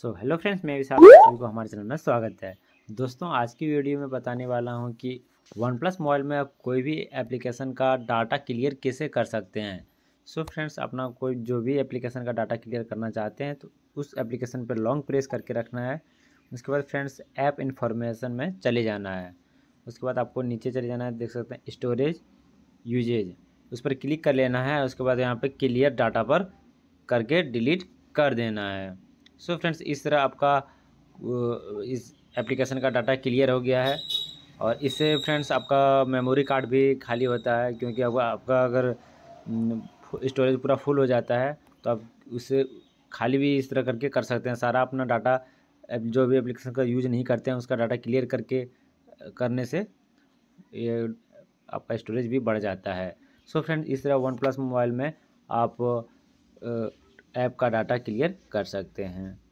so hello friends मैं विशाल सभी को हमारे चैनल में स्वागत है दोस्तों आज की वीडियो में बताने वाला हूँ कि वन प्लस मोबाइल में आप कोई भी एप्लीकेशन का डाटा क्लियर कैसे कर सकते हैं सो so फ्रेंड्स अपना कोई जो भी एप्लीकेशन का डाटा क्लियर करना चाहते हैं तो उस एप्लीकेशन पर लॉन्ग प्रेस करके रखना है उसके बाद फ्रेंड्स ऐप इन्फॉर्मेशन में चले जाना है उसके बाद आपको नीचे चले जाना है देख सकते हैं स्टोरेज यूजेज उस पर क्लिक कर लेना है उसके बाद यहाँ पर क्लियर डाटा पर करके डिलीट कर देना है सो so फ्रेंड्स इस तरह आपका इस एप्लीकेशन का डाटा क्लियर हो गया है और इससे फ्रेंड्स आपका मेमोरी कार्ड भी खाली होता है क्योंकि अब आपका अगर स्टोरेज पूरा फुल हो जाता है तो आप उसे खाली भी इस तरह करके कर सकते हैं सारा अपना डाटा जो भी एप्लीकेशन का यूज नहीं करते हैं उसका डाटा क्लियर करके करने से ये आपका स्टोरेज भी बढ़ जाता है सो so फ्रेंड्स इस तरह वन प्लस मोबाइल में आप ऐप का डाटा क्लियर कर सकते हैं